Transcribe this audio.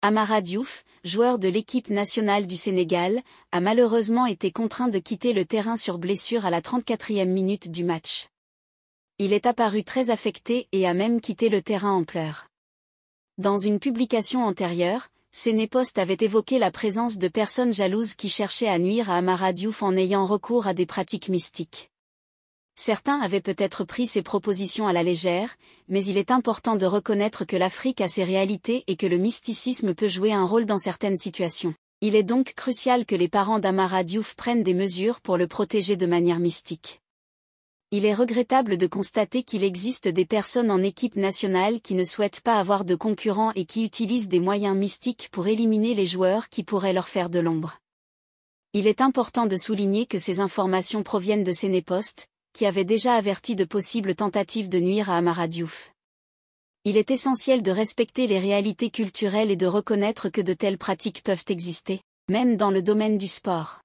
Amara Diouf, joueur de l'équipe nationale du Sénégal, a malheureusement été contraint de quitter le terrain sur blessure à la 34e minute du match. Il est apparu très affecté et a même quitté le terrain en pleurs. Dans une publication antérieure, Sénépost avait évoqué la présence de personnes jalouses qui cherchaient à nuire à Amara Diouf en ayant recours à des pratiques mystiques. Certains avaient peut-être pris ces propositions à la légère, mais il est important de reconnaître que l'Afrique a ses réalités et que le mysticisme peut jouer un rôle dans certaines situations. Il est donc crucial que les parents d'Amara Diouf prennent des mesures pour le protéger de manière mystique. Il est regrettable de constater qu'il existe des personnes en équipe nationale qui ne souhaitent pas avoir de concurrents et qui utilisent des moyens mystiques pour éliminer les joueurs qui pourraient leur faire de l'ombre. Il est important de souligner que ces informations proviennent de Sénépost, qui avait déjà averti de possibles tentatives de nuire à Amara Il est essentiel de respecter les réalités culturelles et de reconnaître que de telles pratiques peuvent exister, même dans le domaine du sport.